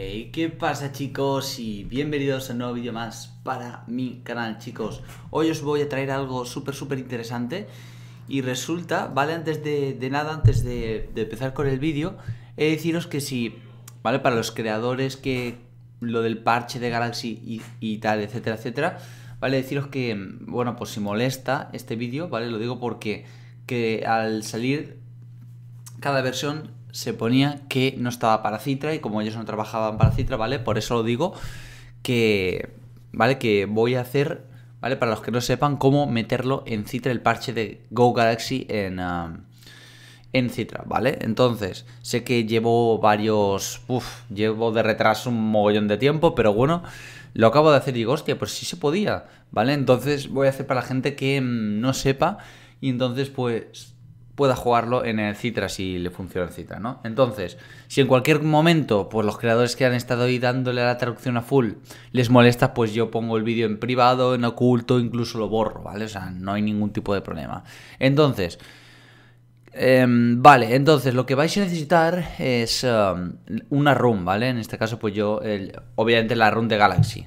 Hey, ¿qué pasa chicos? Y bienvenidos a un nuevo vídeo más para mi canal, chicos. Hoy os voy a traer algo súper, súper interesante. Y resulta, ¿vale? Antes de, nada, antes de, empezar con el vídeo, he deciros que si, ¿vale? Para los creadores que lo del parche de Galaxy y, tal, etcétera, etcétera, ¿vale? Deciros que, bueno, pues si molesta este vídeo, ¿vale? Lo digo porque que al salir cada versión se ponía que no estaba para Citra y como ellos no trabajaban para Citra, ¿vale? Por eso lo digo que, ¿vale? Que voy a hacer, ¿vale? Para los que no sepan cómo meterlo en Citra, el parche de Go Galaxy en, ah, en Citra, ¿vale? Entonces, sé que llevo varios, uff, llevo de retraso un mogollón de tiempo, pero bueno, lo acabo de hacer y digo, hostia, pues sí se podía, ¿vale? Entonces voy a hacer para la gente que mm, no sepa y entonces pues pueda jugarlo en el Citra si le funciona el Citra, ¿no? Entonces, si en cualquier momento, pues los creadores que han estado ahí dándole la traducción a full les molesta, pues yo pongo el vídeo en privado, en oculto, incluso lo borro, ¿vale? O sea, no hay ningún tipo de problema. Entonces, em, vale, entonces lo que vais a necesitar es em, una run, ¿vale? En este caso, pues yo, obviamente la run de Galaxy,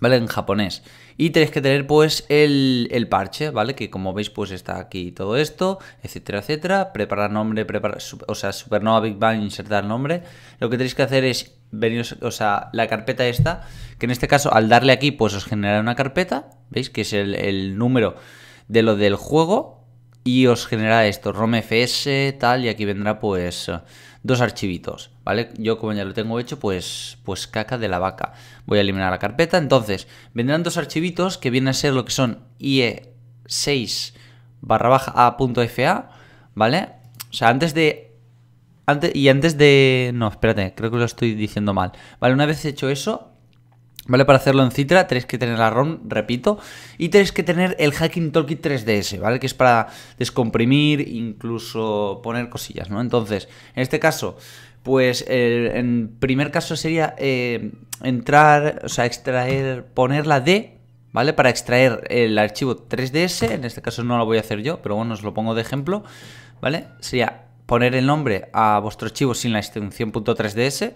¿vale? En japonés. Y tenéis que tener pues el, parche, ¿vale? Que como veis pues está aquí todo esto, etcétera, etcétera. Preparar nombre, preparar, o sea, Supernova Big Bang, insertar nombre. Lo que tenéis que hacer es veniros, o sea, la carpeta esta, que en este caso al darle aquí pues os genera una carpeta, ¿veis? Que es el, el número de lo del juego, y os genera esto, romfs, tal, y aquí vendrá pues dos archivitos, ¿vale? Yo como ya lo tengo hecho, pues, pues caca de la vaca. Voy a eliminar la carpeta, entonces vendrán dos archivitos que vienen a ser lo que son IE6 barra baja a.fa, ¿vale? O sea, antes de... Antes, y antes de... No, espérate, creo que lo estoy diciendo mal. Vale, una vez hecho eso, ¿Vale? Para hacerlo en Citra tenéis que tener la ROM, repito, y tenéis que tener el Hacking Toolkit 3DS, ¿vale? Que es para descomprimir, incluso poner cosillas, ¿no? Entonces, en este caso, pues en primer caso sería eh, entrar, o sea, extraer, la d ¿vale? Para extraer el archivo 3DS, en este caso no lo voy a hacer yo, pero bueno, os lo pongo de ejemplo, ¿vale? Sería poner el nombre a vuestro archivo sin la extensión .3ds,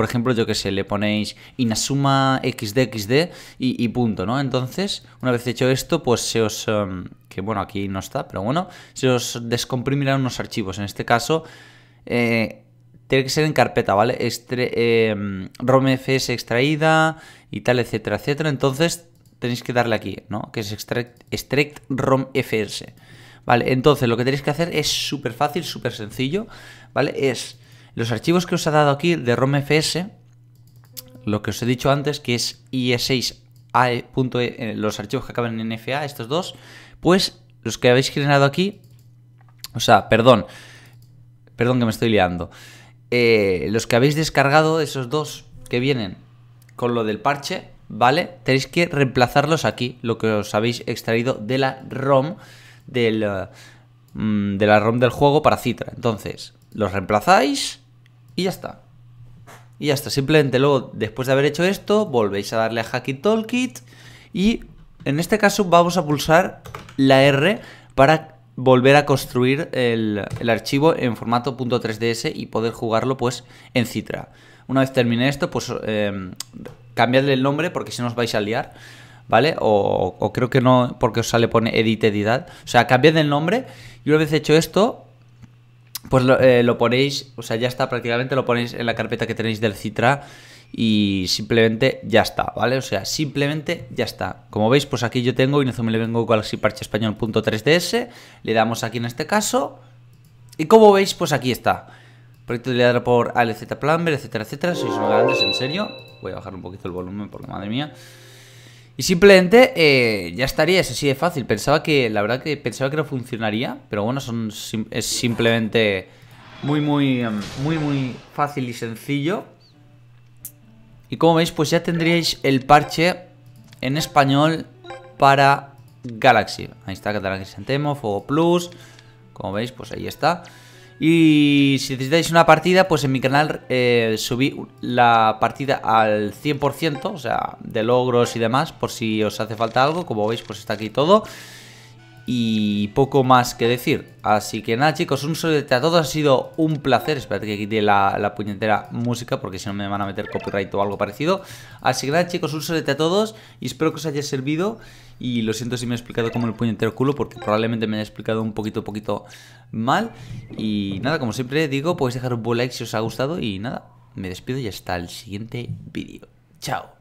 por ejemplo, yo que sé, le ponéis Inasuma XDXD y, punto, ¿no? Entonces, una vez hecho esto, pues se os... Em, que bueno, aquí no está, pero bueno, se os descomprimirán unos archivos. En este caso, eh, tiene que ser en carpeta, ¿vale? Este, em, ROMFS extraída y tal, etcétera, etcétera. Entonces, tenéis que darle aquí, ¿no? Que es extract, extract ROMFS. Vale, entonces lo que tenéis que hacer es súper fácil, súper sencillo, ¿vale? Es los archivos que os ha dado aquí de ROMFS, lo que os he dicho antes, que es IE6, ae eh, eh, los archivos que acaban en NFA, estos dos, pues los que habéis generado aquí, o sea, perdón, perdón que me estoy liando, eh, los que habéis descargado, esos dos que vienen con lo del parche, ¿vale? Tenéis que reemplazarlos aquí, lo que os habéis extraído de la ROM del, mm, de la ROM del juego para Citra. Entonces, los reemplazáis y ya está. Y ya está. Simplemente luego, después de haber hecho esto, volvéis a darle a Hacky Toolkit y en este caso vamos a pulsar la R para volver a construir el, archivo en formato .3ds y poder jugarlo pues en Citra. Una vez termine esto, pues eh, cambiadle el nombre porque si no os vais a liar. ¿vale? O, o, creo que no, porque os sale, pone edit, O sea, cambiad el nombre. Y una vez hecho esto, pues eh, lo, ponéis, o sea, ya está prácticamente, lo ponéis en la carpeta que tenéis del Citra y simplemente ya está, ¿vale? O sea, simplemente ya está. Como veis, pues aquí yo tengo y me le vengo Galaxy Parche Español.3ds, le damos aquí en este caso y como veis, pues aquí está. Proyecto liderado por ALZ Plumber, etcétera, etcétera, sois grandes, en serio. Voy a bajar un poquito el volumen por la madre mía. Y simplemente eh, ya estaría, es así de fácil. Pensaba que, la verdad que pensaba que no funcionaría, pero bueno, son, es simplemente muy, muy, em, muy, muy fácil y sencillo. Y como veis, pues ya tendríais el parche en español para Galaxy. Ahí está, galaxy Santemo, Fuego Plus. Como veis, pues ahí está. Y si necesitáis una partida, pues en mi canal eh, subí la partida al 100%, o sea, de logros y demás, por si os hace falta algo. Como veis, pues está aquí todo y poco más que decir. Así que nada chicos, un saludo a todos, ha sido un placer. Esperad que quite la, la, puñetera música porque si no me van a meter copyright o algo parecido. Así que nada chicos, un saludo a todos y espero que os haya servido. Y lo siento si me he explicado como el puñetero culo porque probablemente me haya explicado un poquito, poquito mal. Y nada, como siempre digo, podéis dejar un buen like si os ha gustado y nada, me despido y hasta el siguiente vídeo. Chao.